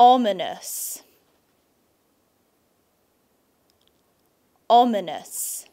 ominous ominous